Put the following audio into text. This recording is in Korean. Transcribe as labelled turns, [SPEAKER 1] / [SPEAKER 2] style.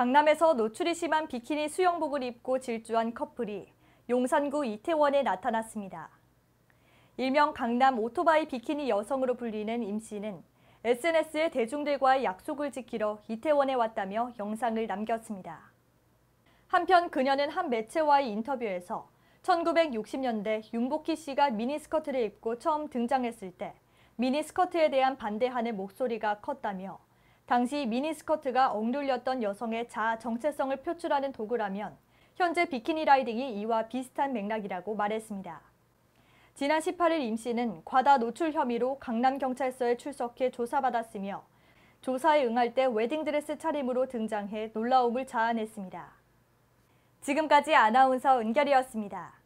[SPEAKER 1] 강남에서 노출이 심한 비키니 수영복을 입고 질주한 커플이 용산구 이태원에 나타났습니다. 일명 강남 오토바이 비키니 여성으로 불리는 임 씨는 SNS에 대중들과의 약속을 지키러 이태원에 왔다며 영상을 남겼습니다. 한편 그녀는 한 매체와의 인터뷰에서 1960년대 윤복희 씨가 미니스커트를 입고 처음 등장했을 때 미니스커트에 대한 반대하는 목소리가 컸다며 당시 미니스커트가 억눌렸던 여성의 자아 정체성을 표출하는 도구라면 현재 비키니 라이딩이 이와 비슷한 맥락이라고 말했습니다. 지난 18일 임 씨는 과다 노출 혐의로 강남경찰서에 출석해 조사받았으며 조사에 응할 때 웨딩드레스 차림으로 등장해 놀라움을 자아냈습니다. 지금까지 아나운서 은결이었습니다.